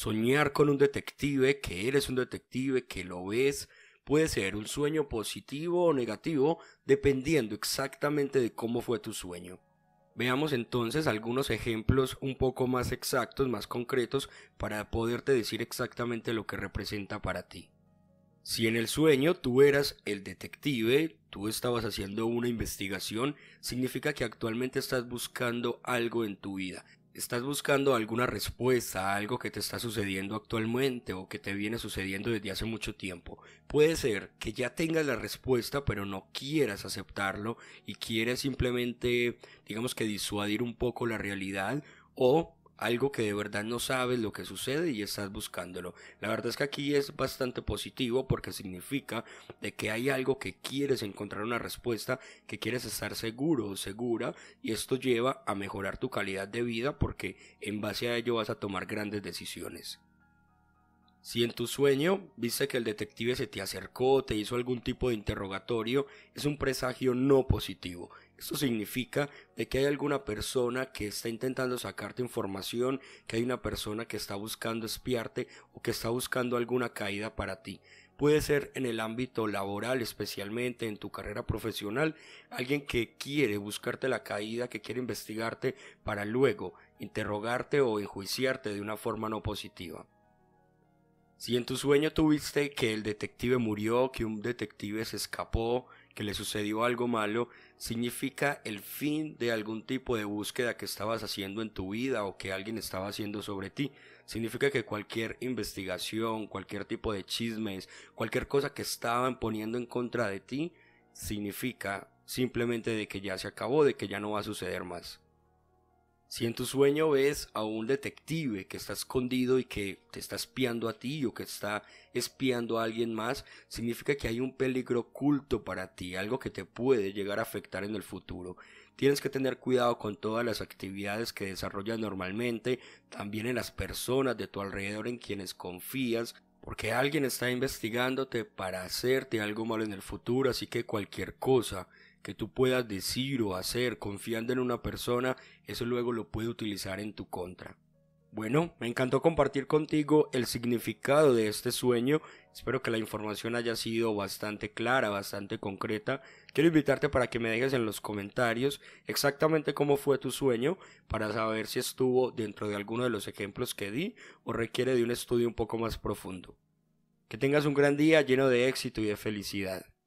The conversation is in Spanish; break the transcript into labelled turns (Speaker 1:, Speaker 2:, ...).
Speaker 1: Soñar con un detective, que eres un detective, que lo ves, puede ser un sueño positivo o negativo, dependiendo exactamente de cómo fue tu sueño. Veamos entonces algunos ejemplos un poco más exactos, más concretos, para poderte decir exactamente lo que representa para ti. Si en el sueño tú eras el detective, tú estabas haciendo una investigación, significa que actualmente estás buscando algo en tu vida, estás buscando alguna respuesta a algo que te está sucediendo actualmente o que te viene sucediendo desde hace mucho tiempo. Puede ser que ya tengas la respuesta pero no quieras aceptarlo y quieres simplemente, digamos que disuadir un poco la realidad o algo que de verdad no sabes lo que sucede y estás buscándolo. La verdad es que aquí es bastante positivo porque significa de que hay algo que quieres encontrar una respuesta, que quieres estar seguro o segura y esto lleva a mejorar tu calidad de vida porque en base a ello vas a tomar grandes decisiones. Si en tu sueño viste que el detective se te acercó, te hizo algún tipo de interrogatorio, es un presagio no positivo. Esto significa de que hay alguna persona que está intentando sacarte información, que hay una persona que está buscando espiarte o que está buscando alguna caída para ti. Puede ser en el ámbito laboral, especialmente en tu carrera profesional, alguien que quiere buscarte la caída, que quiere investigarte para luego interrogarte o enjuiciarte de una forma no positiva. Si en tu sueño tuviste que el detective murió, que un detective se escapó, que le sucedió algo malo significa el fin de algún tipo de búsqueda que estabas haciendo en tu vida o que alguien estaba haciendo sobre ti. Significa que cualquier investigación, cualquier tipo de chismes, cualquier cosa que estaban poniendo en contra de ti, significa simplemente de que ya se acabó, de que ya no va a suceder más. Si en tu sueño ves a un detective que está escondido y que te está espiando a ti o que está espiando a alguien más, significa que hay un peligro oculto para ti, algo que te puede llegar a afectar en el futuro. Tienes que tener cuidado con todas las actividades que desarrollas normalmente, también en las personas de tu alrededor en quienes confías, porque alguien está investigándote para hacerte algo malo en el futuro, así que cualquier cosa que tú puedas decir o hacer confiando en una persona, eso luego lo puede utilizar en tu contra. Bueno, me encantó compartir contigo el significado de este sueño. Espero que la información haya sido bastante clara, bastante concreta. Quiero invitarte para que me dejes en los comentarios exactamente cómo fue tu sueño para saber si estuvo dentro de alguno de los ejemplos que di o requiere de un estudio un poco más profundo. Que tengas un gran día lleno de éxito y de felicidad.